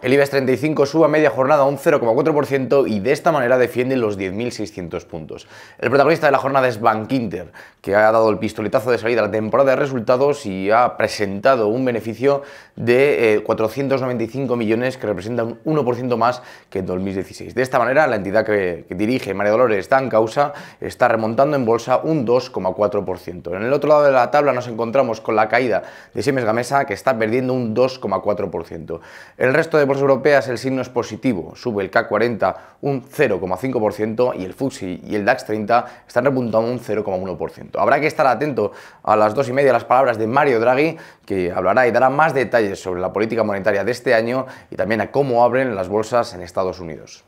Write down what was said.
El IBEX 35 sube a media jornada un 0,4% y de esta manera defiende los 10.600 puntos. El protagonista de la jornada es Van Inter, que ha dado el pistoletazo de salida a la temporada de resultados y ha presentado un beneficio de 495 eh, millones que representa un 1% más que en 2016. De esta manera, la entidad que, dirige María Dolores está en Causa está remontando en bolsa un 2,4%. En el otro lado de la tabla nos encontramos con la caída de Siemens Gamesa que está perdiendo un 2,4%. El resto de bolsas europeas el signo es positivo, sube el k 40 un 0,5% y el FUSI y el DAX 30 están repuntando un 0,1% habrá que estar atento a las dos y media las palabras de Mario Draghi, que hablará y dará más detalles sobre la política monetaria de este año y también a cómo abren las bolsas en Estados Unidos.